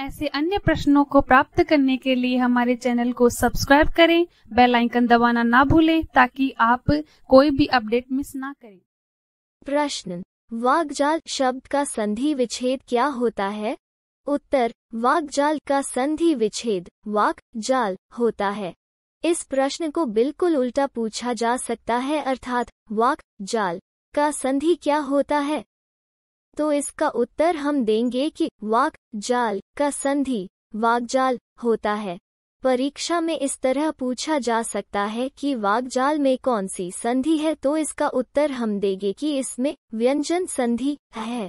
ऐसे अन्य प्रश्नों को प्राप्त करने के लिए हमारे चैनल को सब्सक्राइब करें बेल आइकन दबाना ना भूलें ताकि आप कोई भी अपडेट मिस ना करें प्रश्न वाग्जाल शब्द का संधि विच्छेद क्या होता है उत्तर वाग्जाल का संधि विच्छेद वाक जाल होता है इस प्रश्न को बिल्कुल उल्टा पूछा जा सकता है अर्थात वाक जाल का संधि क्या होता है तो इसका उत्तर हम देंगे कि वाक जाल का संधि वाकजाल होता है परीक्षा में इस तरह पूछा जा सकता है कि वाकजाल में कौन सी संधि है तो इसका उत्तर हम देंगे कि इसमें व्यंजन संधि है